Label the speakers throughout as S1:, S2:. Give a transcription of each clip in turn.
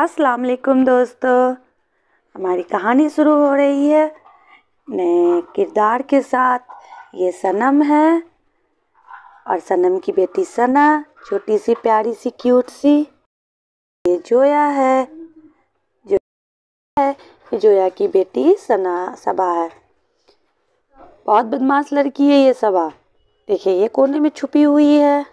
S1: अस्सलाम वालेकुम दोस्तों हमारी कहानी शुरू हो रही है नए किरदार के साथ ये सनम है और सनम की बेटी सना छोटी सी प्यारी सी क्यूट सी ये जोया है जो है ये जोया की बेटी सना सबा है बहुत बदमाश लड़की है ये सबा देखिए ये कोने में छुपी हुई है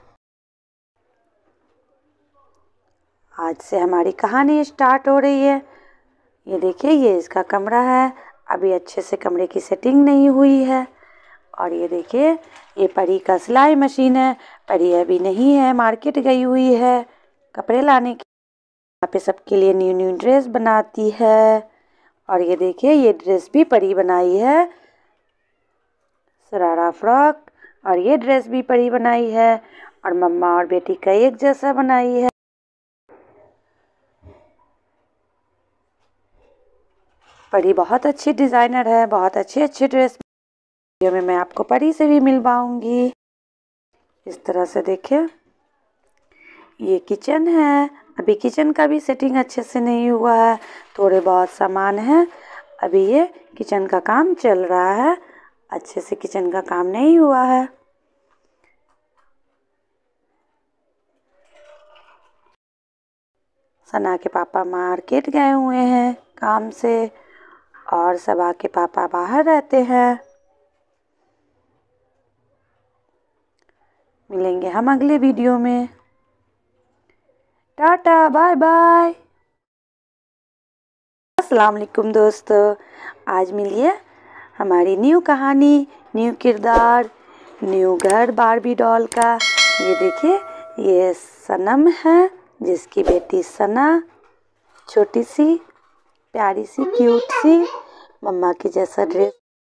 S1: आज से हमारी कहानी स्टार्ट हो रही है ये देखिए ये इसका कमरा है अभी अच्छे से कमरे की सेटिंग नहीं हुई है और ये देखिए ये परी का सिलाई मशीन है परी अभी नहीं है मार्केट गई हुई है कपड़े लाने के यहाँ पे सबके लिए न्यू न्यू ड्रेस बनाती है और ये देखिए ये ड्रेस भी परी बनाई है सरारा फ्रॉक और ये ड्रेस भी परी बनाई है और मम्मा और बेटी का एक जैसा बनाई है परी बहुत अच्छी डिज़ाइनर है बहुत अच्छे अच्छे ड्रेस वीडियो में मैं आपको परी से भी मिल पाऊँगी इस तरह से देखिए ये किचन है अभी किचन का भी सेटिंग अच्छे से नहीं हुआ है थोड़े बहुत सामान है अभी ये किचन का काम चल रहा है अच्छे से किचन का काम नहीं हुआ है सना के पापा मार्केट गए हुए हैं काम से और सबा के पापा बाहर रहते हैं मिलेंगे हम अगले वीडियो में टाटा बाय बाय अस्सलाम वालेकुम दोस्तों आज मिलिए हमारी न्यू कहानी न्यू किरदार न्यू घर बारबी डॉल का ये देखिए ये सनम है जिसकी बेटी सना छोटी सी प्यारी सी क्यूट सी मम्मा की जैसा ड्रेस